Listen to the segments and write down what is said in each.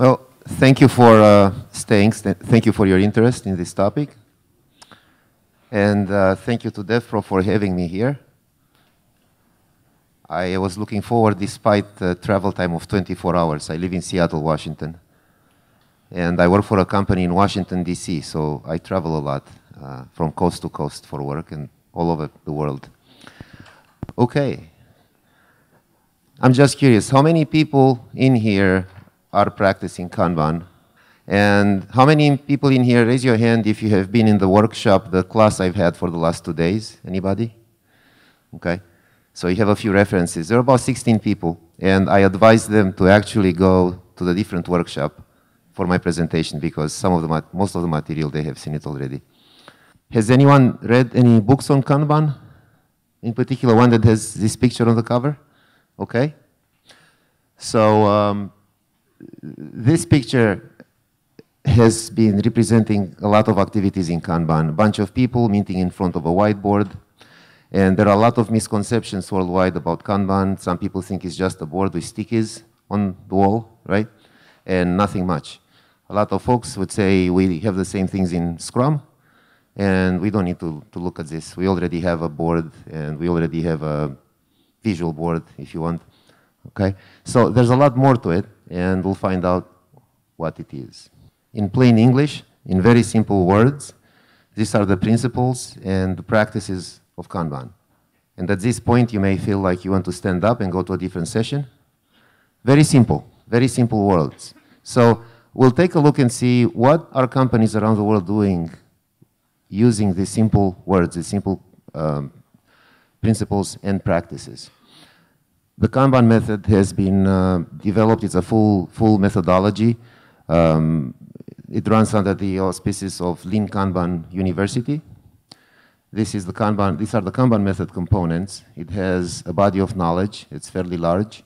Well, thank you for uh, staying. Thank you for your interest in this topic. And uh, thank you to DevPro for having me here. I was looking forward despite the travel time of 24 hours. I live in Seattle, Washington. And I work for a company in Washington, D.C., so I travel a lot uh, from coast to coast for work and all over the world. Okay. I'm just curious, how many people in here are practicing Kanban. And how many people in here, raise your hand if you have been in the workshop, the class I've had for the last two days? Anybody? Okay. So you have a few references. There are about 16 people, and I advise them to actually go to the different workshop for my presentation because some of the, most of the material they have seen it already. Has anyone read any books on Kanban? In particular, one that has this picture on the cover? Okay. So, um, this picture has been representing a lot of activities in Kanban. A bunch of people meeting in front of a whiteboard. And there are a lot of misconceptions worldwide about Kanban. Some people think it's just a board with stickies on the wall, right? And nothing much. A lot of folks would say we have the same things in Scrum, and we don't need to, to look at this. We already have a board, and we already have a visual board, if you want. Okay, so there's a lot more to it and we'll find out what it is. In plain English, in very simple words, these are the principles and the practices of Kanban. And at this point, you may feel like you want to stand up and go to a different session. Very simple, very simple words. So we'll take a look and see what are companies around the world doing using these simple words, these simple um, principles and practices. The Kanban method has been uh, developed. It's a full, full methodology. Um, it runs under the auspices of Lean Kanban University. This is the Kanban, these are the Kanban method components. It has a body of knowledge. It's fairly large.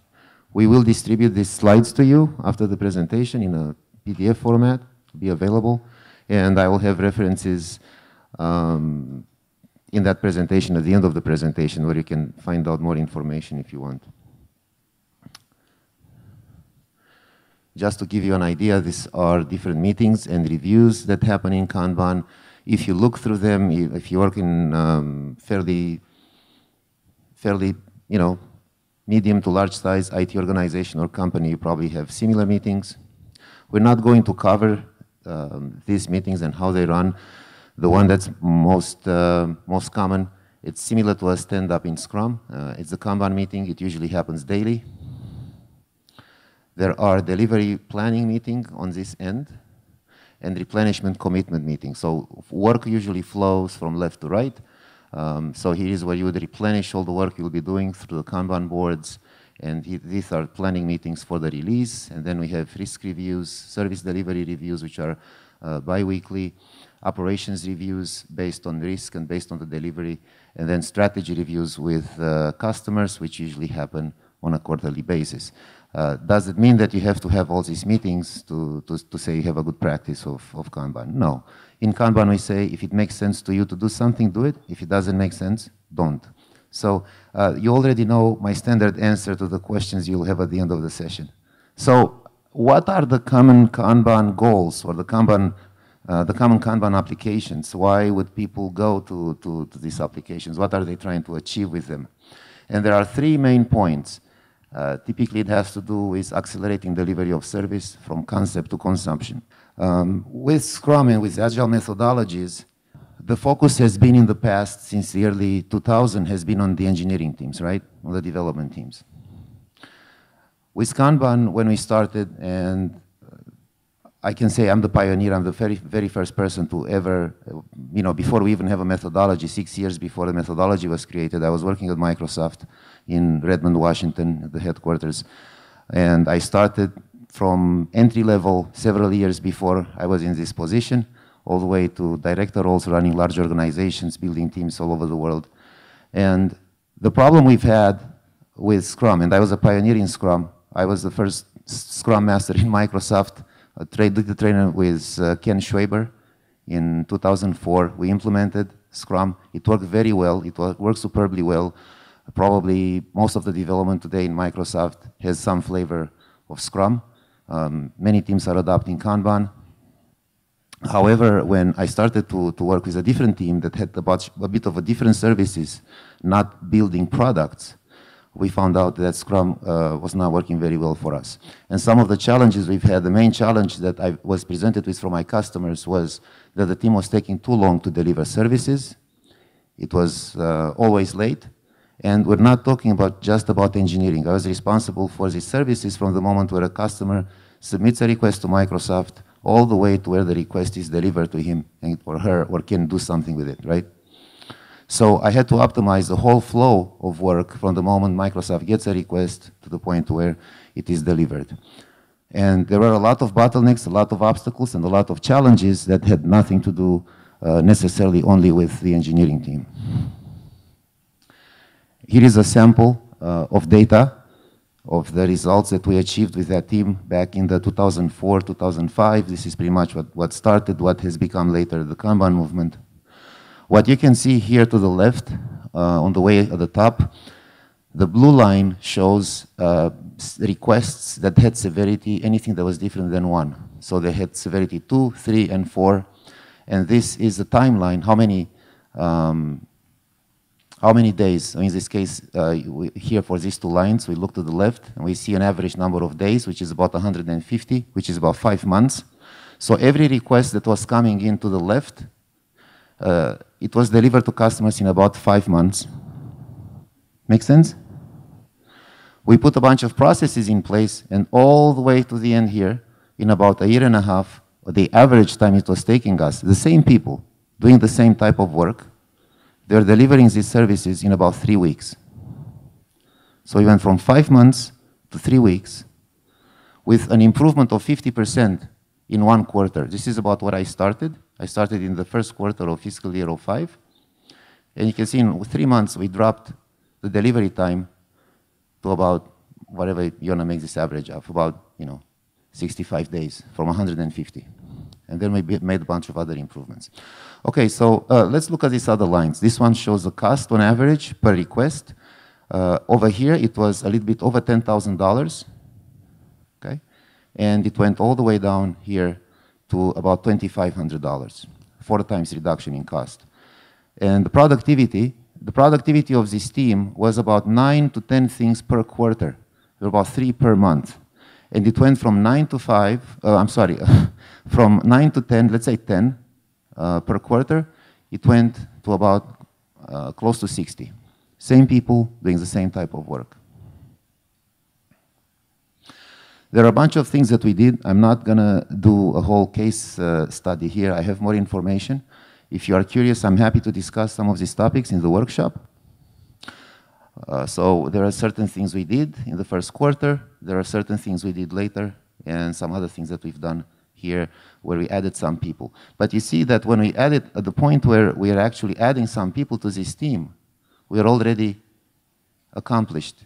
We will distribute these slides to you after the presentation in a PDF format, be available. And I will have references um, in that presentation, at the end of the presentation, where you can find out more information if you want. Just to give you an idea, these are different meetings and reviews that happen in Kanban. If you look through them, if you work in um, fairly, fairly, you know, medium to large size IT organization or company, you probably have similar meetings. We're not going to cover um, these meetings and how they run. The one that's most, uh, most common, it's similar to a stand-up in Scrum. Uh, it's a Kanban meeting. It usually happens daily. There are delivery planning meeting on this end and replenishment commitment meeting. So work usually flows from left to right. Um, so here is where you would replenish all the work you'll be doing through the Kanban boards. And he, these are planning meetings for the release. And then we have risk reviews, service delivery reviews, which are uh, biweekly, operations reviews based on risk and based on the delivery, and then strategy reviews with uh, customers, which usually happen on a quarterly basis. Uh, does it mean that you have to have all these meetings to, to, to, say you have a good practice of, of Kanban? No. In Kanban, we say if it makes sense to you to do something, do it. If it doesn't make sense, don't. So uh, you already know my standard answer to the questions you'll have at the end of the session. So what are the common Kanban goals or the Kanban, uh, the common Kanban applications? Why would people go to, to, to these applications? What are they trying to achieve with them? And there are three main points. Uh, typically, it has to do with accelerating delivery of service from concept to consumption. Um, with Scrum and with Agile methodologies, the focus has been in the past, since the early 2000, has been on the engineering teams, right? On the development teams. With Kanban, when we started, and uh, I can say I'm the pioneer. I'm the very, very first person to ever, you know, before we even have a methodology, six years before the methodology was created, I was working at Microsoft in Redmond, Washington, the headquarters. And I started from entry level several years before I was in this position, all the way to director roles, running large organizations, building teams all over the world. And the problem we've had with Scrum, and I was a pioneer in Scrum, I was the first Scrum Master in Microsoft, a trade, the trainer with uh, Ken Schwaber in 2004. We implemented Scrum. It worked very well. It worked superbly well. Probably most of the development today in Microsoft has some flavor of Scrum. Um, many teams are adopting Kanban. However, when I started to, to work with a different team that had a bit of a different services, not building products, we found out that Scrum uh, was not working very well for us. And some of the challenges we've had, the main challenge that I was presented with from my customers was that the team was taking too long to deliver services. It was uh, always late. And we're not talking about just about engineering. I was responsible for the services from the moment where a customer submits a request to Microsoft all the way to where the request is delivered to him or her or can do something with it, right? So I had to optimize the whole flow of work from the moment Microsoft gets a request to the point where it is delivered. And there were a lot of bottlenecks, a lot of obstacles, and a lot of challenges that had nothing to do uh, necessarily only with the engineering team. Here is a sample uh, of data of the results that we achieved with that team back in the 2004, 2005. This is pretty much what, what started, what has become later the Kanban movement. What you can see here to the left, uh, on the way at the top, the blue line shows uh, requests that had severity, anything that was different than one. So they had severity two, three, and four. And this is the timeline, how many um, how many days, in this case, uh, here for these two lines, we look to the left and we see an average number of days, which is about 150, which is about five months. So every request that was coming in to the left, uh, it was delivered to customers in about five months. Make sense? We put a bunch of processes in place and all the way to the end here, in about a year and a half, the average time it was taking us, the same people doing the same type of work, they're delivering these services in about three weeks. So we went from five months to three weeks with an improvement of 50% in one quarter. This is about what I started. I started in the first quarter of fiscal year 05. And you can see in three months, we dropped the delivery time to about whatever you want to make this average of, about, you know, 65 days from 150. And then we made a bunch of other improvements. Okay, so uh, let's look at these other lines. This one shows the cost on average per request. Uh, over here, it was a little bit over $10,000, okay? And it went all the way down here to about $2,500, four times reduction in cost. And the productivity, the productivity of this team was about nine to 10 things per quarter, about three per month and it went from 9 to 5, uh, I'm sorry, from 9 to 10, let's say 10 uh, per quarter, it went to about uh, close to 60. Same people doing the same type of work. There are a bunch of things that we did. I'm not going to do a whole case uh, study here. I have more information. If you are curious, I'm happy to discuss some of these topics in the workshop. Uh, so there are certain things we did in the first quarter, there are certain things we did later, and some other things that we've done here where we added some people. But you see that when we added, at the point where we are actually adding some people to this team, we are already accomplished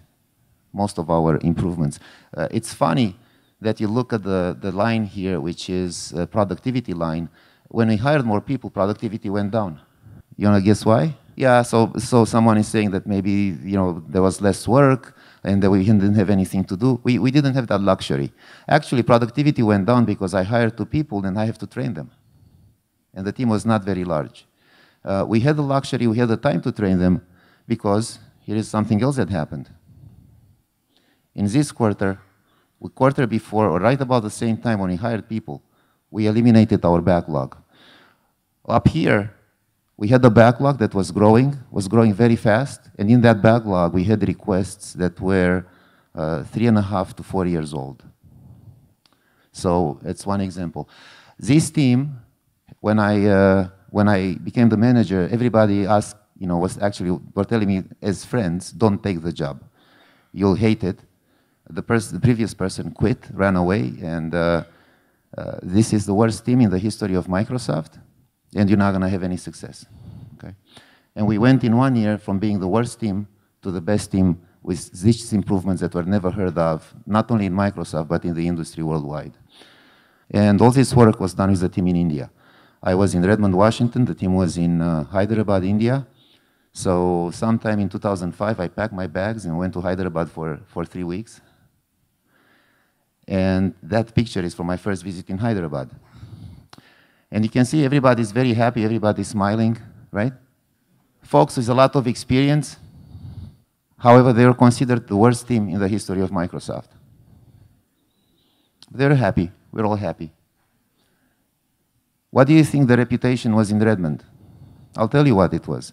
most of our improvements. Uh, it's funny that you look at the, the line here, which is productivity line. When we hired more people, productivity went down. You wanna guess why? yeah, so, so someone is saying that maybe, you know, there was less work and that we didn't have anything to do. We, we didn't have that luxury. Actually, productivity went down because I hired two people and I have to train them. And the team was not very large. Uh, we had the luxury, we had the time to train them because here is something else that happened. In this quarter, the quarter before, or right about the same time when we hired people, we eliminated our backlog. Up here, we had a backlog that was growing, was growing very fast, and in that backlog we had requests that were uh, three and a half to four years old. So that's one example. This team, when I, uh, when I became the manager, everybody asked, you know, was actually, were telling me as friends, don't take the job. You'll hate it. The, the previous person quit, ran away, and uh, uh, this is the worst team in the history of Microsoft and you're not going to have any success. Okay? And we went in one year from being the worst team to the best team with these improvements that were never heard of, not only in Microsoft, but in the industry worldwide. And all this work was done with the team in India. I was in Redmond, Washington. The team was in uh, Hyderabad, India. So sometime in 2005, I packed my bags and went to Hyderabad for, for three weeks. And that picture is from my first visit in Hyderabad. And you can see everybody's very happy, everybody's smiling, right? Folks with a lot of experience. However, they are considered the worst team in the history of Microsoft. They're happy. We're all happy. What do you think the reputation was in Redmond? I'll tell you what it was.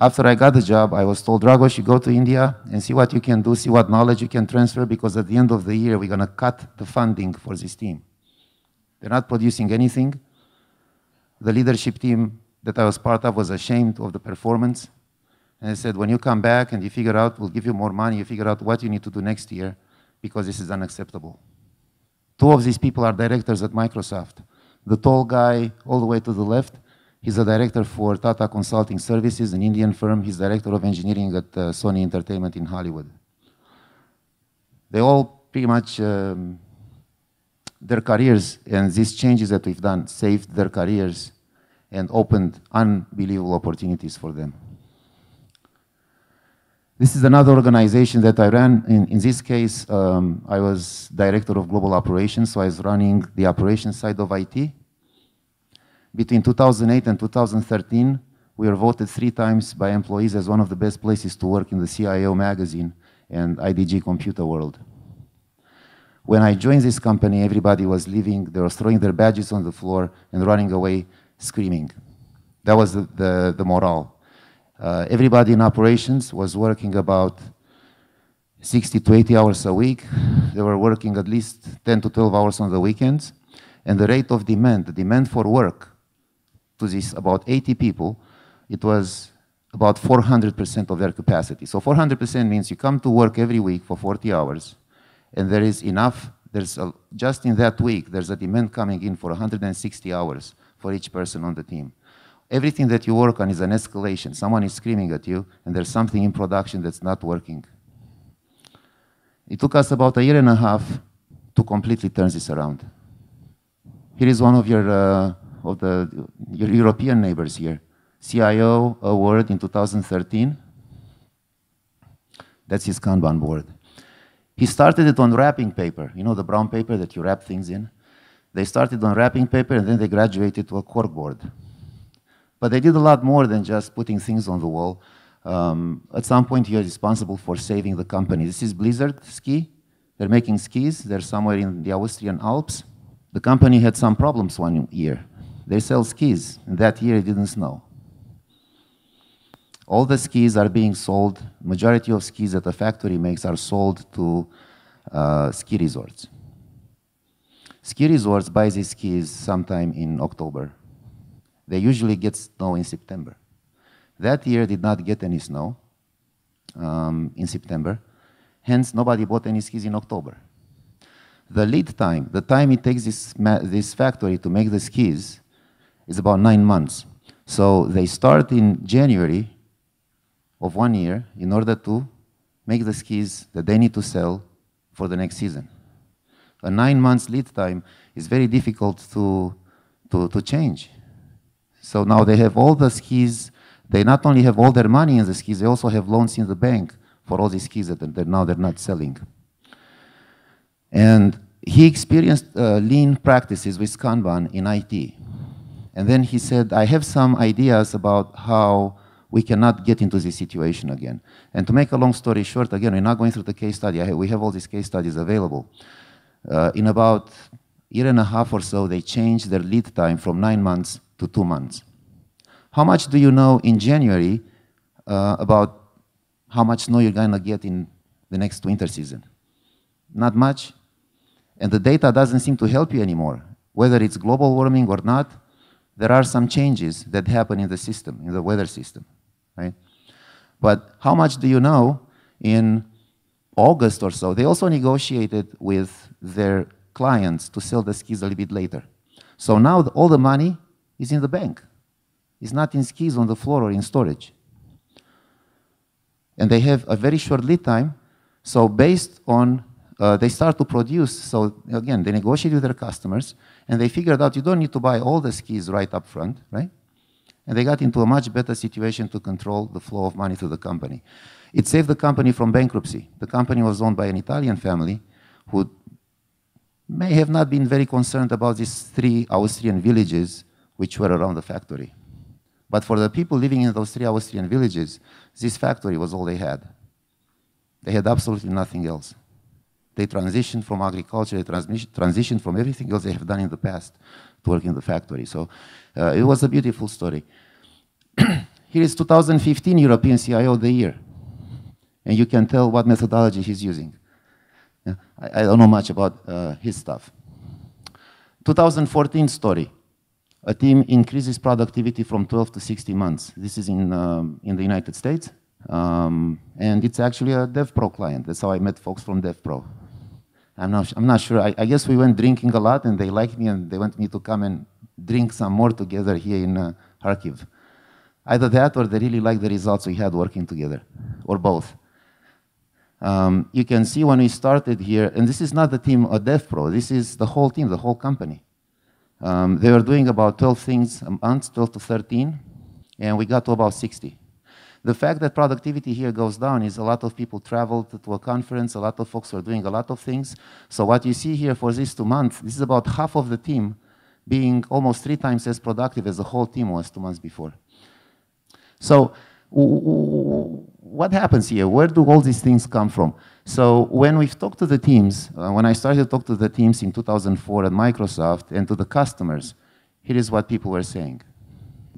After I got the job, I was told, Dragos, you go to India and see what you can do, see what knowledge you can transfer, because at the end of the year, we're going to cut the funding for this team. They're not producing anything the leadership team that I was part of was ashamed of the performance. And I said, when you come back and you figure out, we'll give you more money, you figure out what you need to do next year, because this is unacceptable. Two of these people are directors at Microsoft. The tall guy all the way to the left, he's a director for Tata Consulting Services, an Indian firm. He's director of engineering at uh, Sony Entertainment in Hollywood. They all pretty much um, their careers and these changes that we've done saved their careers and opened unbelievable opportunities for them. This is another organization that I ran. In, in this case, um, I was director of global operations, so I was running the operations side of IT. Between 2008 and 2013, we were voted three times by employees as one of the best places to work in the CIO magazine and IDG computer world. When I joined this company, everybody was leaving, they were throwing their badges on the floor and running away screaming. That was the, the, the morale. Uh, everybody in operations was working about 60 to 80 hours a week. They were working at least 10 to 12 hours on the weekends. And the rate of demand, the demand for work to these about 80 people, it was about 400% of their capacity. So 400% means you come to work every week for 40 hours, and there is enough, there's a, just in that week, there's a demand coming in for 160 hours for each person on the team. Everything that you work on is an escalation. Someone is screaming at you, and there's something in production that's not working. It took us about a year and a half to completely turn this around. Here is one of your, uh, of the, your European neighbors here. CIO award in 2013. That's his Kanban board. He started it on wrapping paper, you know, the brown paper that you wrap things in. They started on wrapping paper and then they graduated to a corkboard. But they did a lot more than just putting things on the wall. Um, at some point, you're responsible for saving the company. This is Blizzard Ski. They're making skis. They're somewhere in the Austrian Alps. The company had some problems one year. They sell skis, and that year it didn't snow. All the skis are being sold, majority of skis that the factory makes are sold to uh, ski resorts. Ski resorts buy these skis sometime in October. They usually get snow in September. That year did not get any snow um, in September. Hence, nobody bought any skis in October. The lead time, the time it takes this, this factory to make the skis, is about nine months. So they start in January of one year in order to make the skis that they need to sell for the next season. A nine months lead time is very difficult to, to, to change. So now they have all the skis. They not only have all their money in the skis, they also have loans in the bank for all these skis that they're now they're not selling. And he experienced uh, lean practices with Kanban in IT. And then he said, I have some ideas about how we cannot get into this situation again. And to make a long story short, again, we're not going through the case study. we have all these case studies available. Uh, in about a year and a half or so, they changed their lead time from nine months to two months. How much do you know in January uh, about how much snow you're going to get in the next winter season? Not much. And the data doesn't seem to help you anymore. Whether it's global warming or not, there are some changes that happen in the system, in the weather system right? But how much do you know in August or so? They also negotiated with their clients to sell the skis a little bit later. So now all the money is in the bank. It's not in skis on the floor or in storage. And they have a very short lead time. So based on, uh, they start to produce. So again, they negotiate with their customers and they figured out you don't need to buy all the skis right up front, right? and they got into a much better situation to control the flow of money to the company. It saved the company from bankruptcy. The company was owned by an Italian family who may have not been very concerned about these three Austrian villages which were around the factory. But for the people living in those three Austrian villages, this factory was all they had. They had absolutely nothing else. They transitioned from agriculture, they transitioned from everything else they have done in the past to work in the factory. So uh, it was a beautiful story. Here is 2015 European CIO of the year. And you can tell what methodology he's using. Yeah, I, I, don't know much about uh, his stuff. 2014 story. A team increases productivity from 12 to 60 months. This is in, um, in the United States. Um, and it's actually a DevPro client. That's how I met folks from DevPro. I'm not, I'm not sure. I, I guess we went drinking a lot and they liked me and they wanted me to come and drink some more together here in uh, Kharkiv. Either that or they really like the results we had working together, or both. Um, you can see when we started here, and this is not the team of DevPro, this is the whole team, the whole company. Um, they were doing about 12 things a month, 12 to 13, and we got to about 60. The fact that productivity here goes down is a lot of people traveled to a conference, a lot of folks were doing a lot of things. So what you see here for these two months, this is about half of the team being almost three times as productive as the whole team was two months before. So what happens here? Where do all these things come from? So when we've talked to the teams, uh, when I started to talk to the teams in 2004 at Microsoft and to the customers, here is what people were saying.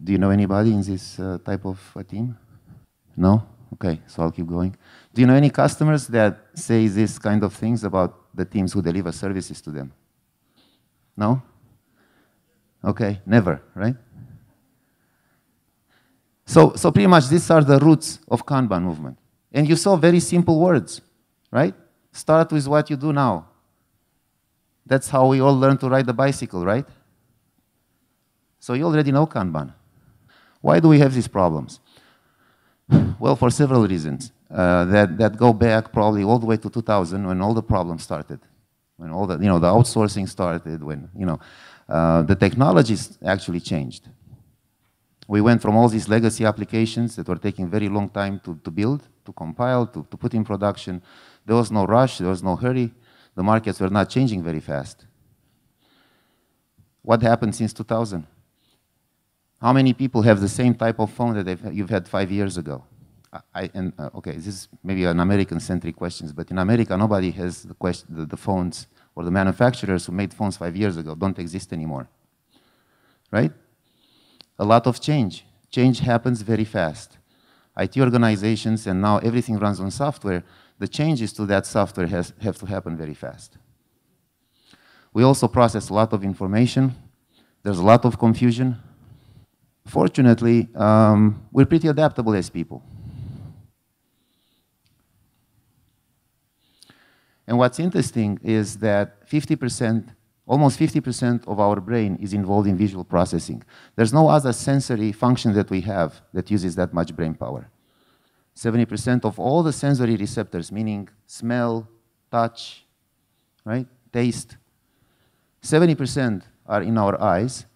Do you know anybody in this uh, type of a uh, team? No? Okay, so I'll keep going. Do you know any customers that say these kind of things about the teams who deliver services to them? No? Okay, never, right? So, so pretty much these are the roots of Kanban movement. And you saw very simple words, right? Start with what you do now. That's how we all learn to ride the bicycle, right? So you already know Kanban. Why do we have these problems? Well, for several reasons uh, that, that go back probably all the way to 2000 when all the problems started, when all the, you know, the outsourcing started, when, you know, uh, the technologies actually changed. We went from all these legacy applications that were taking very long time to, to build, to compile, to, to put in production. There was no rush, there was no hurry. The markets were not changing very fast. What happened since 2000? How many people have the same type of phone that you've had five years ago? I, and, uh, okay, this is maybe an American-centric question, but in America, nobody has the, question, the, the phones or the manufacturers who made phones five years ago don't exist anymore. Right? A lot of change. Change happens very fast. IT organizations and now everything runs on software, the changes to that software has, have to happen very fast. We also process a lot of information. There's a lot of confusion. Fortunately, um, we're pretty adaptable as people. And what's interesting is that 50%, almost 50% of our brain is involved in visual processing. There's no other sensory function that we have that uses that much brain power. 70% of all the sensory receptors, meaning smell, touch, right, taste, 70% are in our eyes,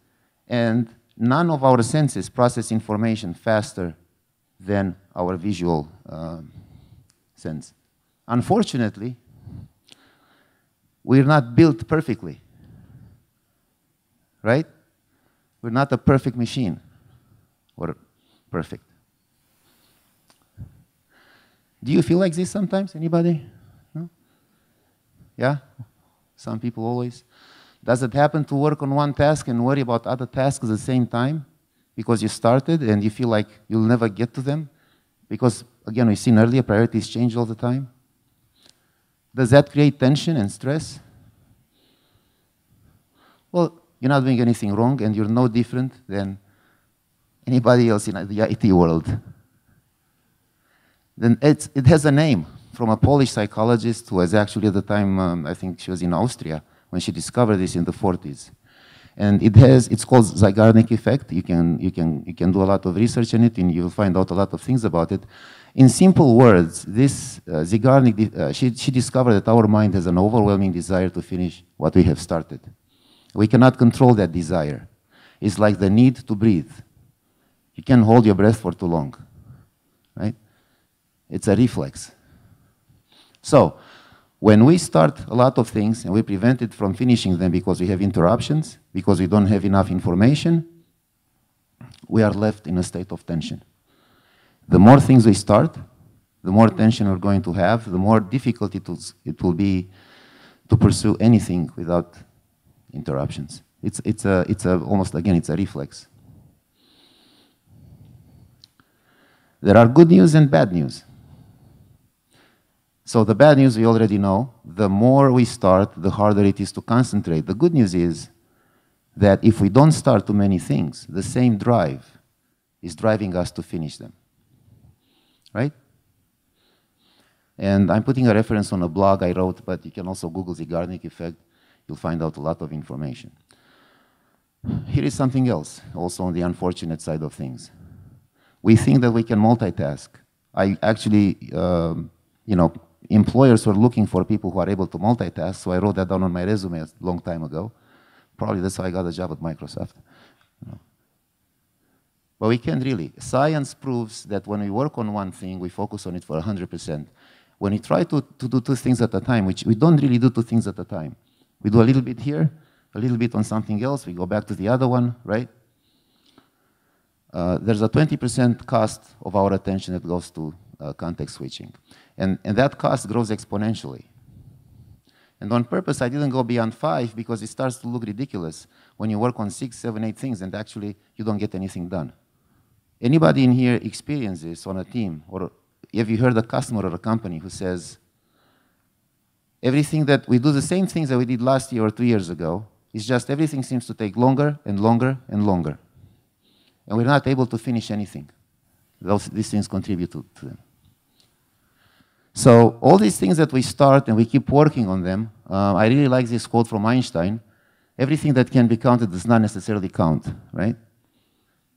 and none of our senses process information faster than our visual um, sense. Unfortunately, we're not built perfectly. Right? We're not a perfect machine or perfect. Do you feel like this sometimes? Anybody? No? Yeah? Some people always. Does it happen to work on one task and worry about other tasks at the same time? Because you started and you feel like you'll never get to them? Because, again, we've seen earlier, priorities change all the time. Does that create tension and stress? Well, you're not doing anything wrong and you're no different than anybody else in the IT world. Then it has a name from a Polish psychologist who was actually at the time, um, I think she was in Austria when she discovered this in the 40s. And it has, it's called Zygarnik effect. You can, you, can, you can do a lot of research on it and you'll find out a lot of things about it. In simple words, this uh, Zigarnik, uh, she, she discovered that our mind has an overwhelming desire to finish what we have started. We cannot control that desire. It's like the need to breathe. You can't hold your breath for too long, right? It's a reflex. So, when we start a lot of things and we prevent it from finishing them because we have interruptions, because we don't have enough information, we are left in a state of tension. The more things we start, the more tension we're going to have, the more difficult it will, it will be to pursue anything without interruptions. It's, it's, a, it's a, almost, again, it's a reflex. There are good news and bad news. So the bad news we already know, the more we start, the harder it is to concentrate. The good news is that if we don't start too many things, the same drive is driving us to finish them right? And I'm putting a reference on a blog I wrote, but you can also Google the Garnick effect. You'll find out a lot of information. Here is something else, also on the unfortunate side of things. We think that we can multitask. I actually, um, you know, employers were looking for people who are able to multitask, so I wrote that down on my resume a long time ago. Probably that's how I got a job at Microsoft. But we can't really. Science proves that when we work on one thing, we focus on it for 100%. When we try to, to do two things at a time, which we don't really do two things at a time, we do a little bit here, a little bit on something else, we go back to the other one, right? Uh, there's a 20% cost of our attention that goes to uh, context switching. And, and that cost grows exponentially. And on purpose, I didn't go beyond five because it starts to look ridiculous when you work on six, seven, eight things and actually you don't get anything done. Anybody in here experience this on a team? Or have you heard a customer or a company who says, everything that we do the same things that we did last year or two years ago, it's just everything seems to take longer and longer and longer. And we're not able to finish anything. Those, these things contribute to, to them. So all these things that we start and we keep working on them, uh, I really like this quote from Einstein, everything that can be counted does not necessarily count, right?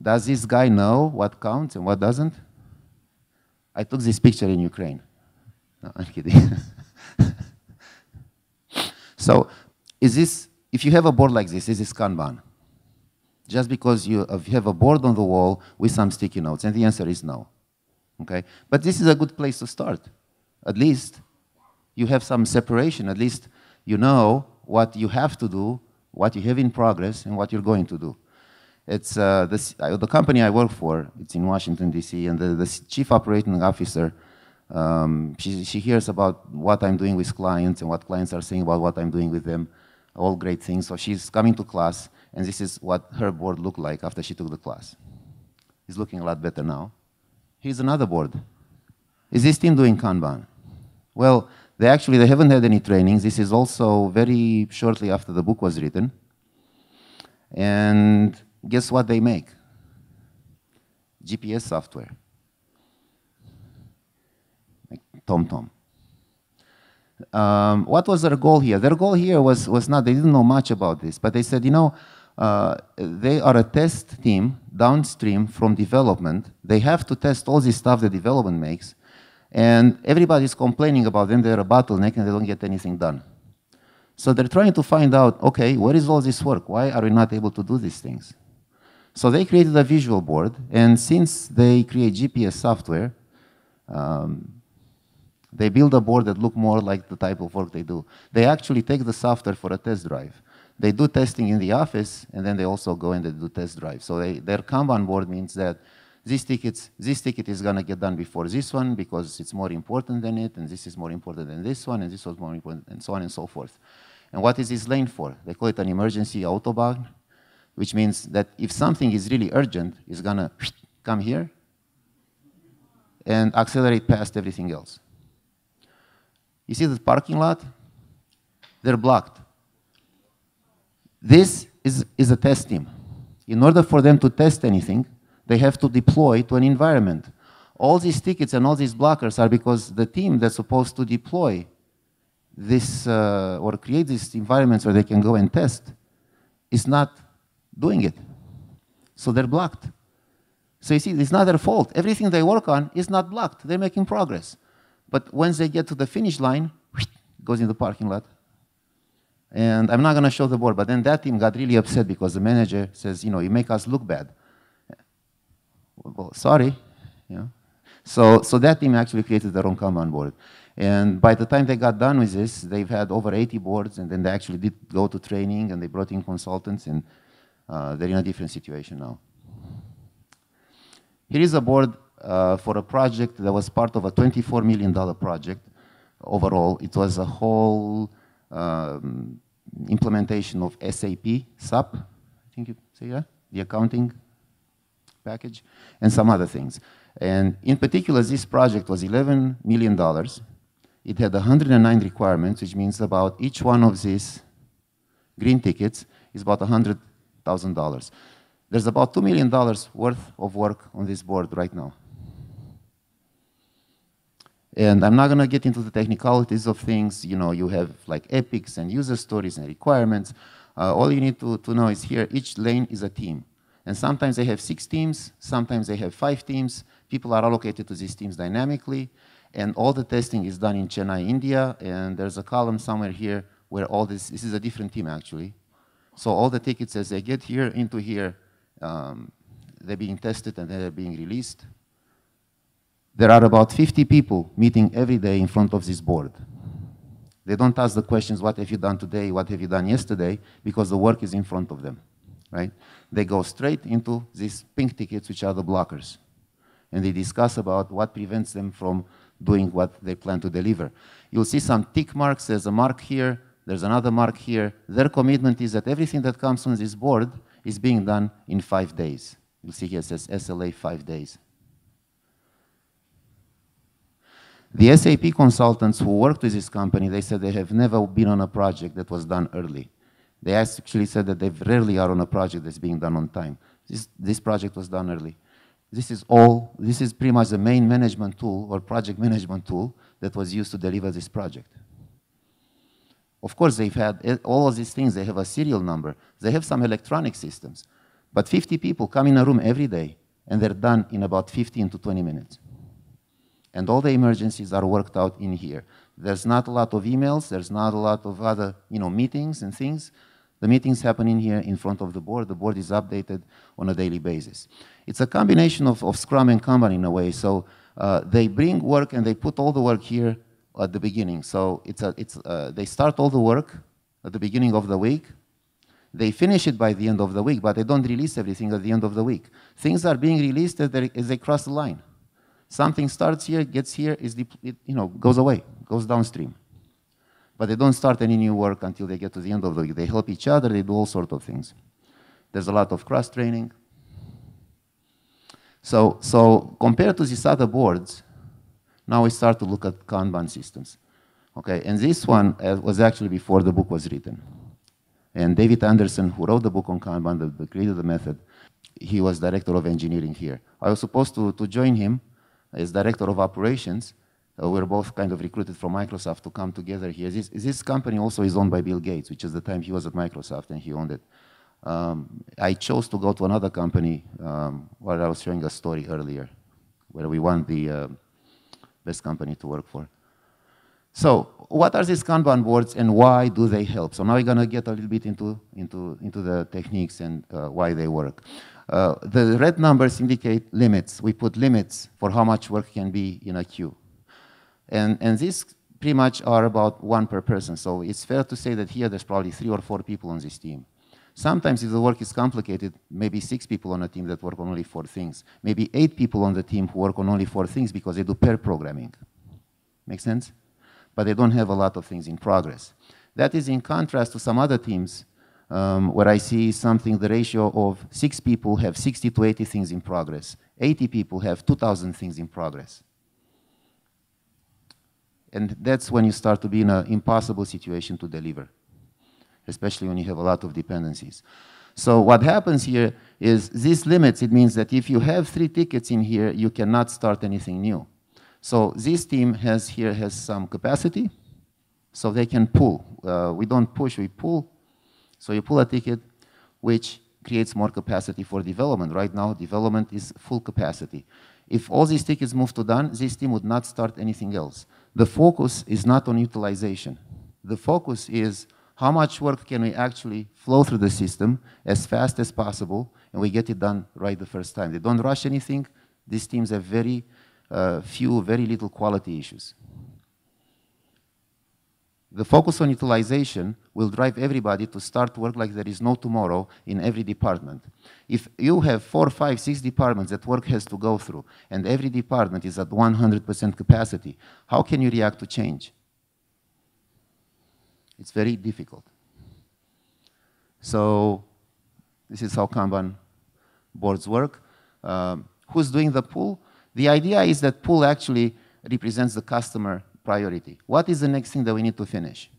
Does this guy know what counts and what doesn't? I took this picture in Ukraine. No, I'm kidding. so, is this, if you have a board like this, is this Kanban? Just because you have a board on the wall with some sticky notes, and the answer is no. Okay? But this is a good place to start. At least you have some separation. At least you know what you have to do, what you have in progress, and what you're going to do. It's uh, uh, the company I work for. It's in Washington D.C. and the, the, chief operating officer. Um, she, she hears about what I'm doing with clients and what clients are saying about what I'm doing with them. All great things. So she's coming to class, and this is what her board looked like after she took the class. It's looking a lot better now. Here's another board. Is this team doing Kanban? Well, they actually they haven't had any trainings. This is also very shortly after the book was written. And Guess what they make? GPS software, like TomTom. Um, what was their goal here? Their goal here was, was not, they didn't know much about this, but they said, you know, uh, they are a test team downstream from development. They have to test all this stuff that development makes. And everybody's complaining about them. They're a bottleneck and they don't get anything done. So they're trying to find out, okay, where is all this work? Why are we not able to do these things? So they created a visual board, and since they create GPS software, um, they build a board that look more like the type of work they do. They actually take the software for a test drive. They do testing in the office, and then they also go and they do test drive. So they, their Kanban board means that this, tickets, this ticket is going to get done before this one because it's more important than it, and this is more important than this one, and this was more important, and so on and so forth. And what is this lane for? They call it an emergency autobahn which means that if something is really urgent, it's going to come here and accelerate past everything else. You see the parking lot? They're blocked. This is, is a test team. In order for them to test anything, they have to deploy to an environment. All these tickets and all these blockers are because the team that's supposed to deploy this uh, or create these environments where they can go and test is not doing it. So they're blocked. So you see, it's not their fault. Everything they work on is not blocked. They're making progress. But once they get to the finish line, it goes in the parking lot. And I'm not going to show the board, but then that team got really upset because the manager says, you know, you make us look bad. Well, sorry. Yeah. So, so that team actually created their own Kanban board. And by the time they got done with this, they've had over 80 boards, and then they actually did go to training, and they brought in consultants, and uh, they're in a different situation now. Here is a board uh, for a project that was part of a $24 million project overall. It was a whole um, implementation of SAP, SAP, I think you say that, the accounting package, and some other things. And in particular, this project was $11 million. It had 109 requirements, which means about each one of these green tickets is about 100 $1,000. There's about $2 million worth of work on this board right now. And I'm not going to get into the technicalities of things. You know, you have like epics and user stories and requirements. Uh, all you need to, to know is here, each lane is a team. And sometimes they have six teams, sometimes they have five teams. People are allocated to these teams dynamically. And all the testing is done in Chennai, India. And there's a column somewhere here where all this, this is a different team actually, so all the tickets as they get here into here, um, they're being tested and they're being released. There are about 50 people meeting every day in front of this board. They don't ask the questions, what have you done today, what have you done yesterday, because the work is in front of them, right? They go straight into these pink tickets, which are the blockers. And they discuss about what prevents them from doing what they plan to deliver. You'll see some tick marks, there's a mark here, there's another mark here. Their commitment is that everything that comes from this board is being done in five days. You'll see here it says SLA five days. The SAP consultants who worked with this company, they said they have never been on a project that was done early. They actually said that they rarely are on a project that's being done on time. This, this project was done early. This is all, this is pretty much the main management tool or project management tool that was used to deliver this project. Of course, they've had all of these things. They have a serial number. They have some electronic systems. But 50 people come in a room every day, and they're done in about 15 to 20 minutes. And all the emergencies are worked out in here. There's not a lot of emails. There's not a lot of other you know, meetings and things. The meetings happen in here in front of the board. The board is updated on a daily basis. It's a combination of, of Scrum and Kanban in a way. So uh, they bring work and they put all the work here at the beginning. So it's a, it's, uh, they start all the work at the beginning of the week. They finish it by the end of the week, but they don't release everything at the end of the week. Things are being released as they, as they cross the line. Something starts here, gets here, is it, you know, goes away, goes downstream. But they don't start any new work until they get to the end of the week. They help each other, they do all sorts of things. There's a lot of cross training. So, so compared to these other boards, now we start to look at Kanban systems. Okay, and this one uh, was actually before the book was written. And David Anderson, who wrote the book on Kanban, created the method, he was director of engineering here. I was supposed to, to join him as director of operations. Uh, we were both kind of recruited from Microsoft to come together here. This, this, company also is owned by Bill Gates, which is the time he was at Microsoft and he owned it. Um, I chose to go to another company um, where I was sharing a story earlier, where we won the uh, best company to work for. So what are these Kanban boards and why do they help? So now we're going to get a little bit into, into, into the techniques and uh, why they work. Uh, the red numbers indicate limits. We put limits for how much work can be in a queue. And, and these pretty much are about one per person. So it's fair to say that here there's probably three or four people on this team. Sometimes if the work is complicated, maybe six people on a team that work on only four things, maybe eight people on the team who work on only four things because they do pair programming. Make sense? But they don't have a lot of things in progress. That is in contrast to some other teams um, where I see something, the ratio of six people have 60 to 80 things in progress. 80 people have 2,000 things in progress. And that's when you start to be in an impossible situation to deliver especially when you have a lot of dependencies. So what happens here is these limits, it means that if you have three tickets in here, you cannot start anything new. So this team has here has some capacity, so they can pull. Uh, we don't push, we pull. So you pull a ticket, which creates more capacity for development. Right now, development is full capacity. If all these tickets move to done, this team would not start anything else. The focus is not on utilization. The focus is how much work can we actually flow through the system as fast as possible, and we get it done right the first time. They don't rush anything. These teams have very uh, few, very little quality issues. The focus on utilization will drive everybody to start work like there is no tomorrow in every department. If you have four, five, six departments that work has to go through, and every department is at 100% capacity, how can you react to change? It's very difficult. So this is how Kanban boards work. Um, who's doing the pull? The idea is that pull actually represents the customer priority. What is the next thing that we need to finish?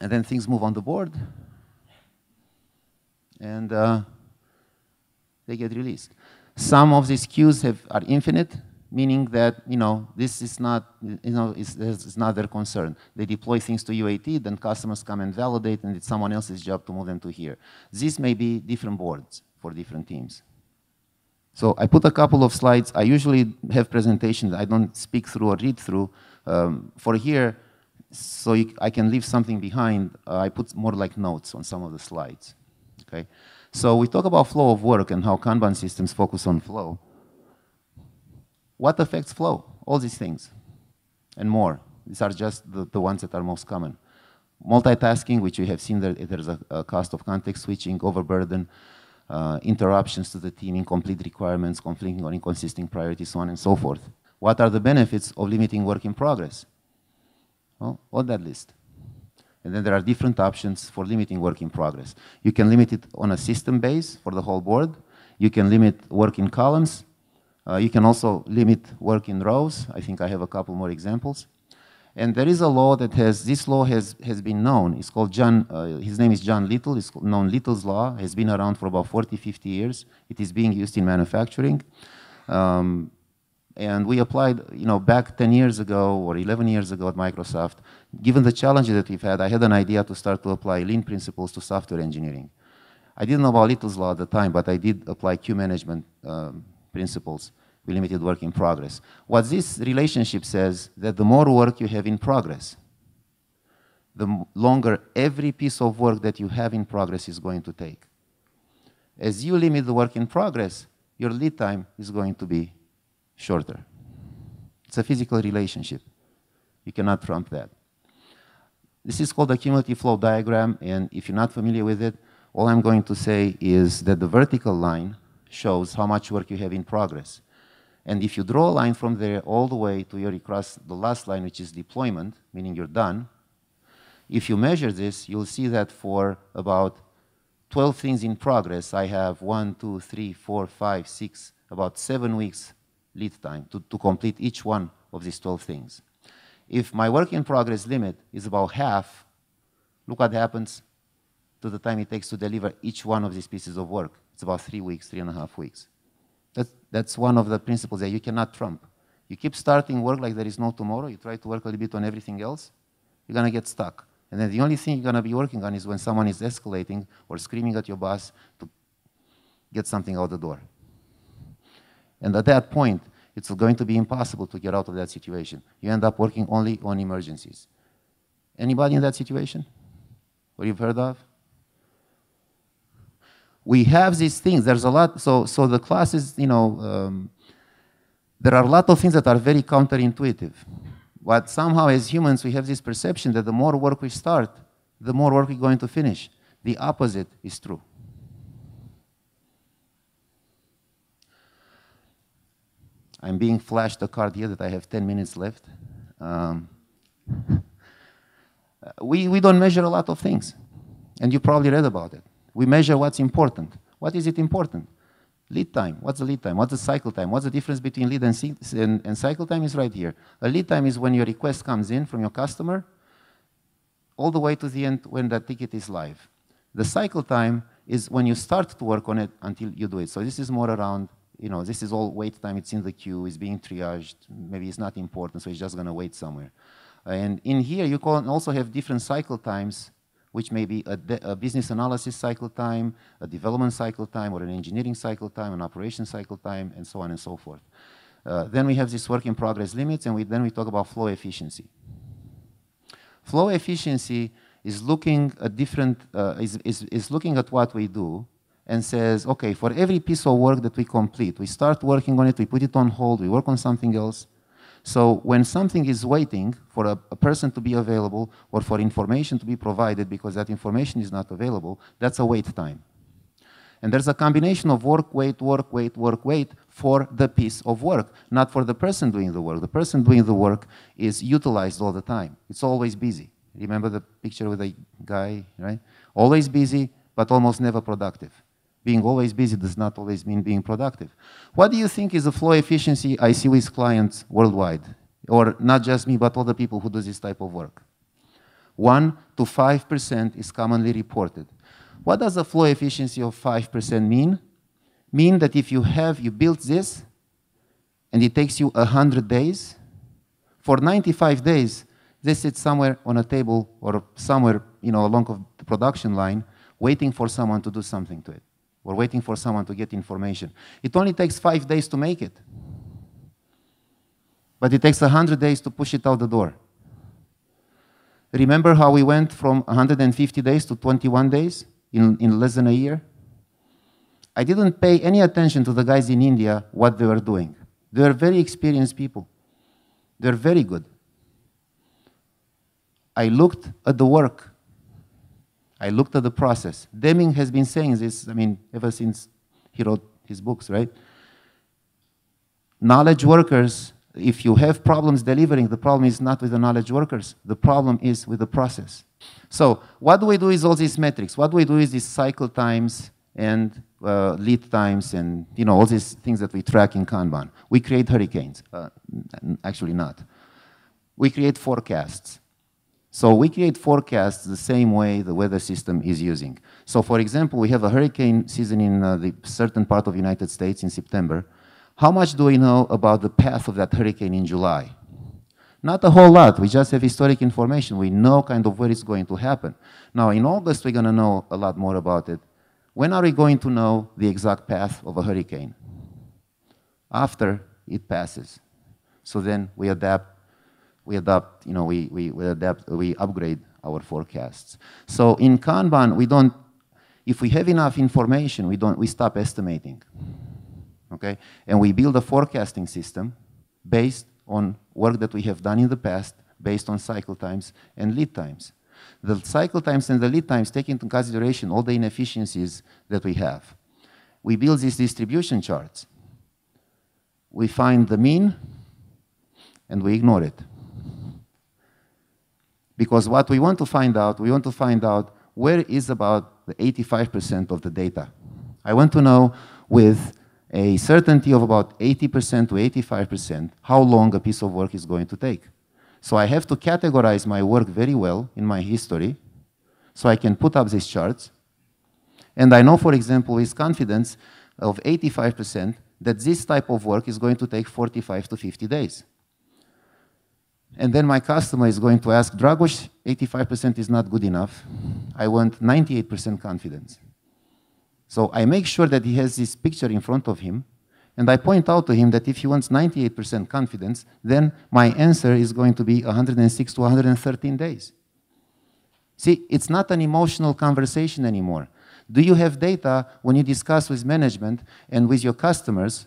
And then things move on the board, and uh, they get released. Some of these queues have, are infinite, meaning that you know this is not you know it's, it's not their concern. They deploy things to UAT, then customers come and validate, and it's someone else's job to move them to here. These may be different boards for different teams. So I put a couple of slides. I usually have presentations. I don't speak through or read through. Um, for here, so you, I can leave something behind. Uh, I put more like notes on some of the slides. Okay. So we talk about flow of work and how Kanban systems focus on flow. What affects flow? All these things and more. These are just the, the ones that are most common. Multitasking, which we have seen that there's a, a cost of context switching, overburden, uh, interruptions to the team, incomplete requirements, conflicting or inconsistent priorities, so on and so forth. What are the benefits of limiting work in progress? Well, on that list. And then there are different options for limiting work in progress. You can limit it on a system base for the whole board. You can limit work in columns. Uh, you can also limit work in rows. I think I have a couple more examples. And there is a law that has, this law has, has been known. It's called John, uh, his name is John Little. It's known Little's Law. has been around for about 40, 50 years. It is being used in manufacturing. Um, and we applied, you know, back 10 years ago or 11 years ago at Microsoft. Given the challenges that we've had, I had an idea to start to apply lean principles to software engineering. I didn't know about Little's Law at the time, but I did apply queue management um, principles with limited work in progress. What this relationship says, that the more work you have in progress, the longer every piece of work that you have in progress is going to take. As you limit the work in progress, your lead time is going to be shorter. It's a physical relationship. You cannot trump that. This is called the cumulative flow diagram, and if you're not familiar with it, all I'm going to say is that the vertical line shows how much work you have in progress. And if you draw a line from there all the way to your across the last line, which is deployment, meaning you're done, if you measure this, you'll see that for about 12 things in progress, I have one, two, three, four, five, six, about seven weeks lead time to, to complete each one of these 12 things. If my work in progress limit is about half, look what happens to the time it takes to deliver each one of these pieces of work. It's about three weeks, three and a half weeks. That's, that's one of the principles that you cannot trump. You keep starting work like there is no tomorrow, you try to work a little bit on everything else, you're going to get stuck. And then the only thing you're going to be working on is when someone is escalating or screaming at your boss to get something out the door. And at that point, it's going to be impossible to get out of that situation. You end up working only on emergencies. Anybody in that situation? What you've heard of? we have these things. There's a lot. So, so the class is, you know, um, there are a lot of things that are very counterintuitive. But somehow, as humans, we have this perception that the more work we start, the more work we're going to finish. The opposite is true. I'm being flashed a card here that I have 10 minutes left. Um, we, we don't measure a lot of things, and you probably read about it. We measure what's important. What is it important? Lead time. What's the lead time? What's the cycle time? What's the difference between lead and, and, and cycle time is right here. A lead time is when your request comes in from your customer all the way to the end when that ticket is live. The cycle time is when you start to work on it until you do it. So this is more around, you know, this is all wait time. It's in the queue. It's being triaged. Maybe it's not important, so it's just going to wait somewhere. And in here, you can also have different cycle times which may be a, a, business analysis cycle time, a development cycle time, or an engineering cycle time, an operation cycle time, and so on and so forth. Uh, then we have this work in progress limits, and we, then we talk about flow efficiency. Flow efficiency is looking at different, uh, is, is, is looking at what we do and says, okay, for every piece of work that we complete, we start working on it, we put it on hold, we work on something else, so when something is waiting for a, a, person to be available or for information to be provided because that information is not available, that's a wait time. And there's a combination of work, wait, work, wait, work, wait for the piece of work, not for the person doing the work. The person doing the work is utilized all the time. It's always busy. Remember the picture with the guy, right? Always busy, but almost never productive. Being always busy does not always mean being productive. What do you think is the flow efficiency I see with clients worldwide? Or not just me, but other people who do this type of work. 1 to 5% is commonly reported. What does a flow efficiency of 5% mean? Mean that if you have, you built this, and it takes you 100 days, for 95 days, this sits somewhere on a table or somewhere you know, along the production line, waiting for someone to do something to it. We're waiting for someone to get information. It only takes five days to make it. But it takes 100 days to push it out the door. Remember how we went from 150 days to 21 days in, in less than a year? I didn't pay any attention to the guys in India, what they were doing. They are very experienced people. They're very good. I looked at the work I looked at the process. Deming has been saying this, I mean, ever since he wrote his books, right? Knowledge workers, if you have problems delivering, the problem is not with the knowledge workers, the problem is with the process. So, what do we do with all these metrics? What do we do with these cycle times and uh, lead times and you know all these things that we track in Kanban? We create hurricanes. Uh, actually, not. We create forecasts so we create forecasts the same way the weather system is using. So for example, we have a hurricane season in uh, the certain part of the United States in September. How much do we know about the path of that hurricane in July? Not a whole lot. We just have historic information. We know kind of where it's going to happen. Now, in August, we're going to know a lot more about it. When are we going to know the exact path of a hurricane? After it passes. So then we adapt we adopt, you know, we, we, we adapt, we upgrade our forecasts. So in Kanban, we don't, if we have enough information, we don't, we stop estimating, okay? And we build a forecasting system based on work that we have done in the past, based on cycle times and lead times. The cycle times and the lead times take into consideration all the inefficiencies that we have. We build these distribution charts. We find the mean and we ignore it. Because what we want to find out, we want to find out where is about the 85% of the data. I want to know with a certainty of about 80% to 85% how long a piece of work is going to take. So I have to categorize my work very well in my history so I can put up these charts. And I know, for example, with confidence of 85% that this type of work is going to take 45 to 50 days. And then my customer is going to ask, Dragoș, 85% is not good enough. I want 98% confidence. So I make sure that he has this picture in front of him, and I point out to him that if he wants 98% confidence, then my answer is going to be 106 to 113 days. See, it's not an emotional conversation anymore. Do you have data when you discuss with management and with your customers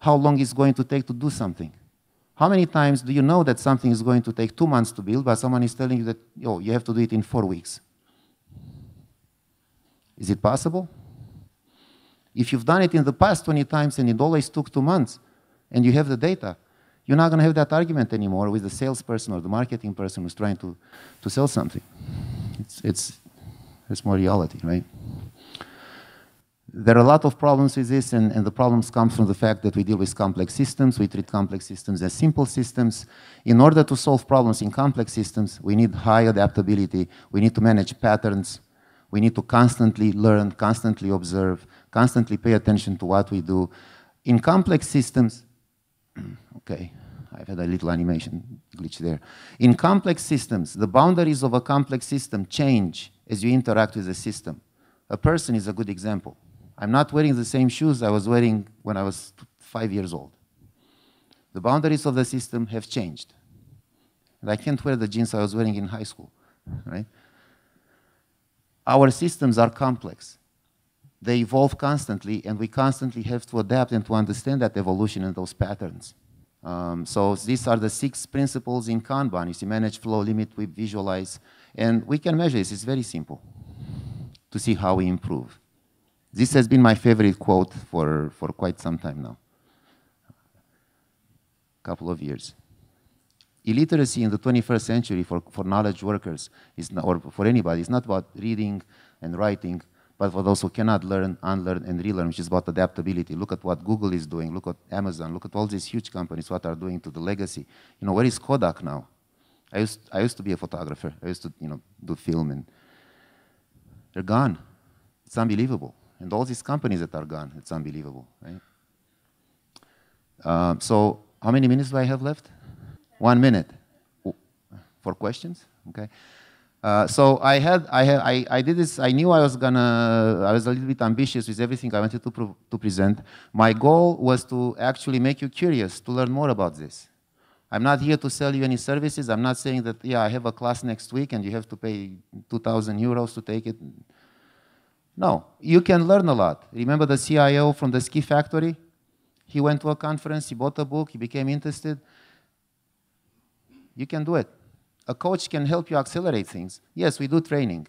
how long it's going to take to do something? How many times do you know that something is going to take two months to build, but someone is telling you that, oh, you have to do it in four weeks? Is it possible? If you've done it in the past 20 times and it always took two months, and you have the data, you're not going to have that argument anymore with the salesperson or the marketing person who's trying to, to sell something. It's, it's, it's more reality, right? There are a lot of problems with this, and, and, the problems come from the fact that we deal with complex systems, we treat complex systems as simple systems. In order to solve problems in complex systems, we need high adaptability, we need to manage patterns, we need to constantly learn, constantly observe, constantly pay attention to what we do. In complex systems, okay, I've had a little animation glitch there. In complex systems, the boundaries of a complex system change as you interact with the system. A person is a good example. I'm not wearing the same shoes I was wearing when I was five years old. The boundaries of the system have changed. And I can't wear the jeans I was wearing in high school, right? Our systems are complex. They evolve constantly, and we constantly have to adapt and to understand that evolution and those patterns. Um, so these are the six principles in Kanban. see, manage, flow, limit, we visualize, and we can measure this. It's very simple to see how we improve. This has been my favorite quote for, for quite some time now, a couple of years. Illiteracy in the 21st century for, for knowledge workers is not, or for anybody is not about reading and writing, but for those who cannot learn, unlearn, and relearn, which is about adaptability. Look at what Google is doing. Look at Amazon. Look at all these huge companies, what are doing to the legacy. You know, where is Kodak now? I used, I used to be a photographer. I used to, you know, do film, and they're gone. It's unbelievable and all these companies that are gone. It's unbelievable, right? Um, so how many minutes do I have left? One minute for questions. Okay. Uh, so I had, I had, I, I did this. I knew I was gonna. I was a little bit ambitious with everything I wanted to pro- to present. My goal was to actually make you curious to learn more about this. I'm not here to sell you any services. I'm not saying that yeah, I have a class next week and you have to pay 2,000 euros to take it. No, you can learn a lot. Remember the CIO from the ski factory? He went to a conference, he bought a book, he became interested. You can do it. A coach can help you accelerate things. Yes, we do training.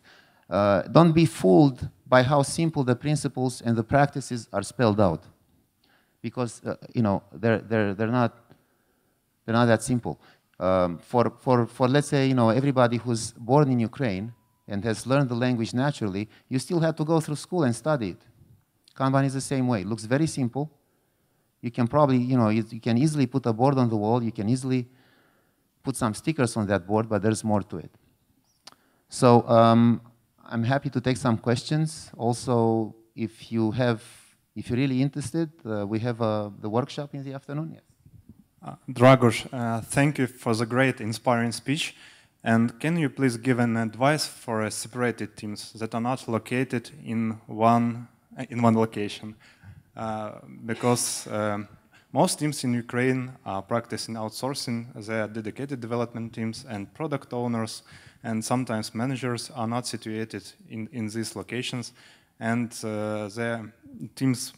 Uh, don't be fooled by how simple the principles and the practices are spelled out, because uh, you know they're they're they're not they're not that simple. Um, for for for let's say you know everybody who's born in Ukraine and has learned the language naturally, you still have to go through school and study it. Kanban is the same way. It looks very simple. You can probably, you know, you, you can easily put a board on the wall. You can easily put some stickers on that board, but there's more to it. So um, I'm happy to take some questions. Also, if you have, if you're really interested, uh, we have uh, the workshop in the afternoon. Yes. Uh, Dragos, uh, thank you for the great, inspiring speech. And can you please give an advice for uh, separated teams that are not located in one eh, in one location? Uh, because um, most teams in Ukraine are practicing outsourcing. they are dedicated development teams and product owners, and sometimes managers are not situated in, in these locations. And uh, their teams,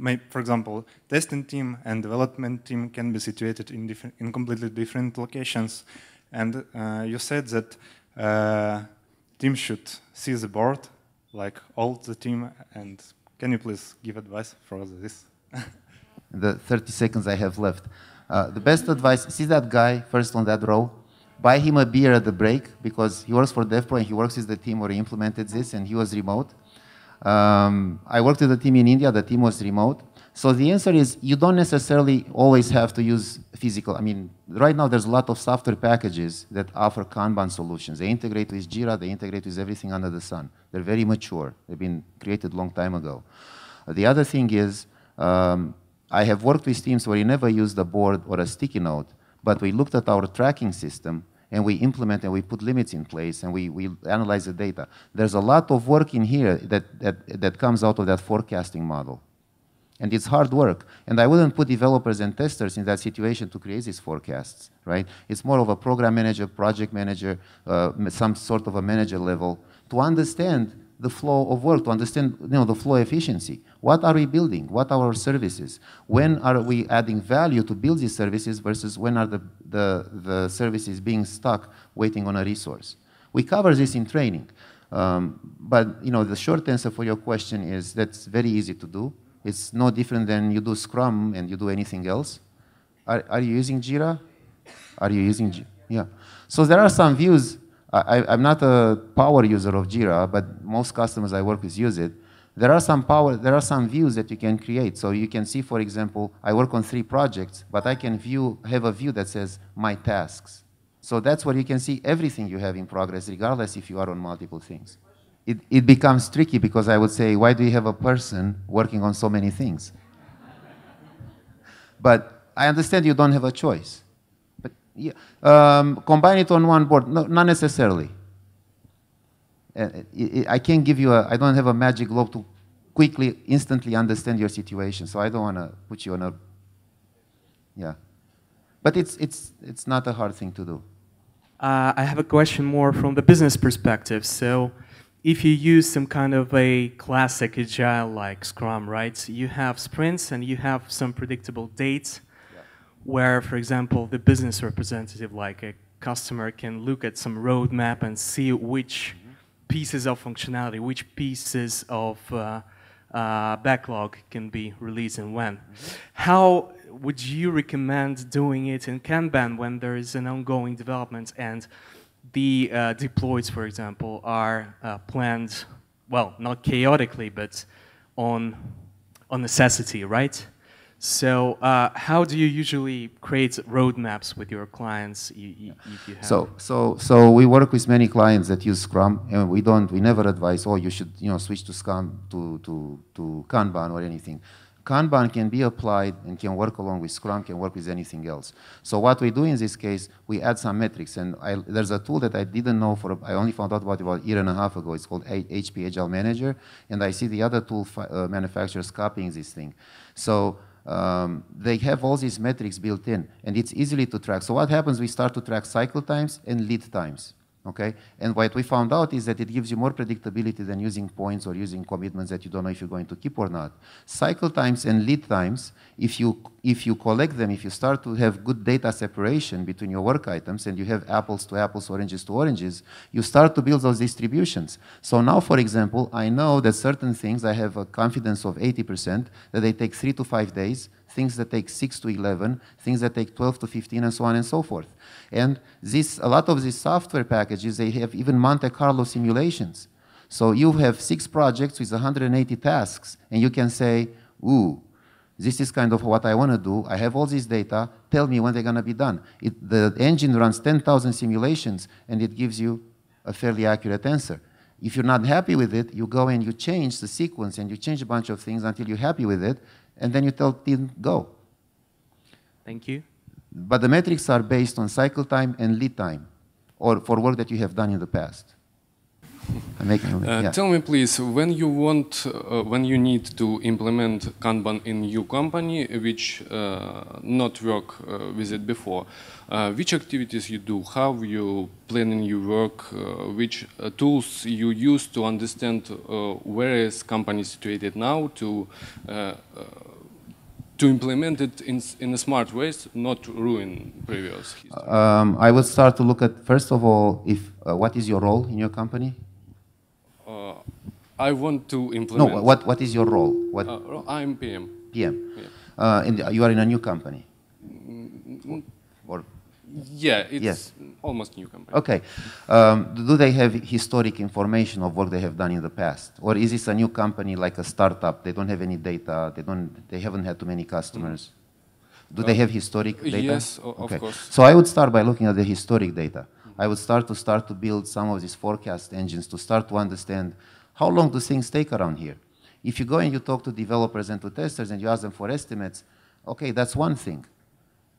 may, for example, testing team and development team can be situated in, in completely different locations. And uh, you said that uh, team should see the board, like all the team. And can you please give advice for this? the 30 seconds I have left. Uh, the best advice, see that guy first on that row, buy him a beer at the break because he works for DevPro and he works with the team where he implemented this and he was remote. Um, I worked with the team in India, the team was remote. So the answer is you don't necessarily always have to use physical. I mean, right now there's a lot of software packages that offer Kanban solutions. They integrate with Jira, they integrate with everything under the sun. They're very mature. They've been created a long time ago. The other thing is um, I have worked with teams where you never used a board or a sticky note, but we looked at our tracking system and we implement and we put limits in place and we, we analyze the data. There's a lot of work in here that, that, that comes out of that forecasting model. And it's hard work. And I wouldn't put developers and testers in that situation to create these forecasts, right? It's more of a program manager, project manager, uh, some sort of a manager level to understand the flow of work, to understand you know, the flow efficiency. What are we building? What are our services? When are we adding value to build these services versus when are the, the, the services being stuck waiting on a resource? We cover this in training. Um, but you know, the short answer for your question is that's very easy to do. It's no different than you do Scrum and you do anything else. Are, are you using Jira? Are you using Jira? Yeah. So there are some views. I, am not a power user of Jira, but most customers I work with use it. There are some power, there are some views that you can create. So you can see, for example, I work on three projects, but I can view, have a view that says my tasks. So that's where you can see everything you have in progress, regardless if you are on multiple things it, it becomes tricky because I would say, why do you have a person working on so many things? but I understand you don't have a choice. But yeah, um, combine it on one board, no, not necessarily. Uh, I can't give you a, I don't have a magic globe to quickly, instantly understand your situation. So I don't want to put you on a, yeah. But it's, it's, it's not a hard thing to do. Uh, I have a question more from the business perspective. So if you use some kind of a classic agile like Scrum, right, you have sprints and you have some predictable dates yeah. where, for example, the business representative, like a customer, can look at some roadmap and see which mm -hmm. pieces of functionality, which pieces of uh, uh, backlog can be released and when. Mm -hmm. How would you recommend doing it in Kanban when there is an ongoing development and the uh, for example, are uh, planned, well, not chaotically, but on, on necessity, right? So uh, how do you usually create roadmaps with your clients? you, so, so, so we work with many clients that use Scrum, and we don't, we never advise, oh, you should, you know, switch to Scrum, to, to, to Kanban or anything. Kanban can be applied and can work along with Scrum, can work with anything else. So what we do in this case, we add some metrics. And I, there's a tool that I didn't know for, I only found out about it about a year and a half ago. It's called HP Agile Manager. And I see the other tool uh, manufacturers copying this thing. So um, they have all these metrics built in, and it's easily to track. So what happens, we start to track cycle times and lead times. Okay? And what we found out is that it gives you more predictability than using points or using commitments that you don't know if you're going to keep or not. Cycle times and lead times, if you, if you collect them, if you start to have good data separation between your work items and you have apples to apples, oranges to oranges, you start to build those distributions. So now, for example, I know that certain things I have a confidence of 80% that they take three to five days things that take 6 to 11, things that take 12 to 15, and so on and so forth. And this, a lot of these software packages, they have even Monte Carlo simulations. So you have six projects with 180 tasks, and you can say, ooh, this is kind of what I want to do. I have all this data. Tell me when they're going to be done. It, the engine runs 10,000 simulations, and it gives you a fairly accurate answer. If you're not happy with it, you go and you change the sequence and you change a bunch of things until you're happy with it and then you tell team, go. Thank you. But the metrics are based on cycle time and lead time, or for work that you have done in the past. Uh, tell me, please, when you want, uh, when you need to implement Kanban in your company, which uh, not work uh, with it before, uh, which activities you do, how you planning your work, uh, which tools you use to understand where is company situated now to to implement it in, in a smart ways, not ruin previous. Um, I would start to look at first of all, if uh, what is your role in your company? Uh, I want to implement. No, what, what is your role? What? Uh, I'm PM. PM. Yeah. Uh, the, you are in a new company. Mm, or yeah, it's yes. almost new company. Okay. Um, do they have historic information of what they have done in the past? Or is this a new company like a startup? They don't have any data. They, don't, they haven't had too many customers. Mm. Do uh, they have historic data? Yes, okay. of course. So I would start by looking at the historic data. I would start to start to build some of these forecast engines to start to understand how long do things take around here. If you go and you talk to developers and to testers and you ask them for estimates, okay, that's one thing.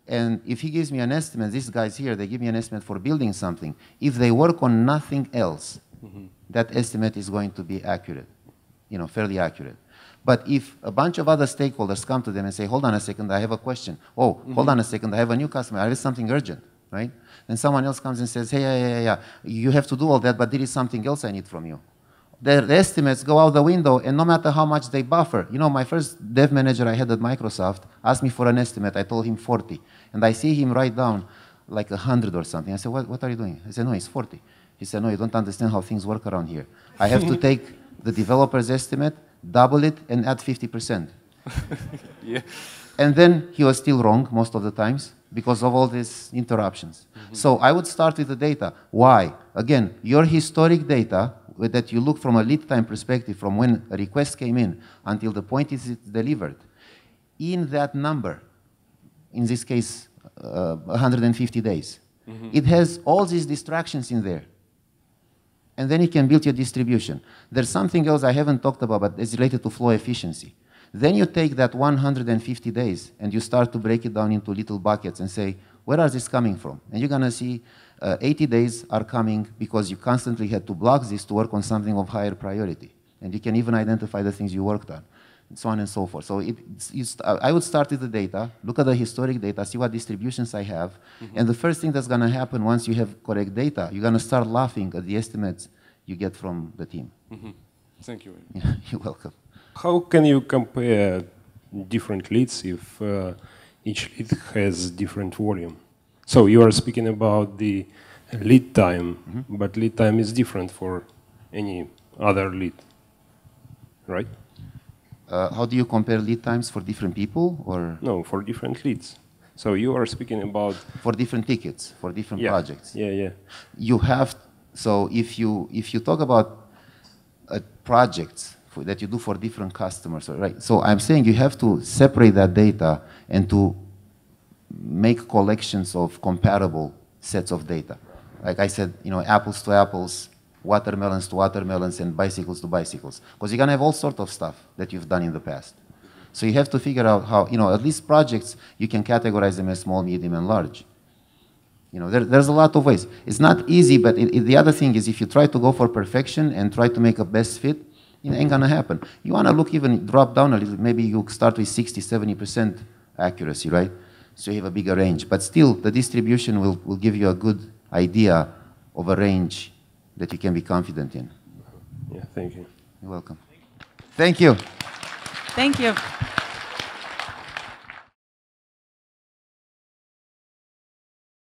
And if he gives me an estimate, these guys here, they give me an estimate for building something. If they work on nothing else, mm -hmm. that estimate is going to be accurate, you know, fairly accurate. But if a bunch of other stakeholders come to them and say, hold on a second, I have a question. Oh, mm -hmm. hold mm-hmm. on a second, I have a new customer, I have something urgent right? And someone else comes and says, hey, yeah, yeah, yeah, you have to do all that, but there is something else I need from you. The estimates go out the window, and no matter how much they buffer, you know, my first dev manager I had at Microsoft asked me for an estimate. I told him 40, and I see him write down like 100 or something. I said, what, what are you doing? He said, no, it's 40. He said, no, you don't understand how things work around here. I have to take the developer's estimate, double it, and add 50%. yeah. And then he was still wrong most of the times because of all these interruptions. Mm -hmm. So I would start with the data. Why? Again, your historic data that you look from a lead time perspective from when a request came in until the point is delivered, in that number, in this case, uh, 150 days, mm -hmm. it has all these distractions in there. And then you can build your distribution. There's something else I haven't talked about, but it's related to flow efficiency. Then you take that 150 days and you start to break it down into little buckets and say, where are these coming from? And you're going to see uh, 80 days are coming because you constantly had to block this to work on something of higher priority. And you can even identify the things you worked on, and so on and so forth. So it, I would start with the data, look at the historic data, see what distributions I have. Mm -hmm. And the first thing that's going to happen once you have correct data, you're going to start laughing at the estimates you get from the team. Mm -hmm. Thank you. you're welcome. How can you compare different leads if uh, each lead has different volume? So you are speaking about the lead time, mm -hmm. but lead time is different for any other lead, right? Uh, how do you compare lead times for different people, or no, for different leads? So you are speaking about for different tickets, for different yeah. projects. Yeah, yeah. You have so if you if you talk about a uh, project for, that you do for different customers, right? So I'm saying you have to separate that data and to make collections of comparable sets of data. Like I said, you know, apples to apples, watermelons to watermelons, and bicycles to bicycles. Because you're gonna have all sort of stuff that you've done in the past. So you have to figure out how, you know, at least projects, you can categorize them as small, medium, and large. You know, there, there's a lot of ways. It's not easy, but it, it, the other thing is if you try to go for perfection and try to make a best fit, it ain't gonna happen. You wanna look even drop down a little, maybe you start with 60, 70% accuracy, right? So you have a bigger range. But still, the distribution will, will give you a good idea of a range that you can be confident in. Yeah, thank you. You're welcome. Thank you. Thank you.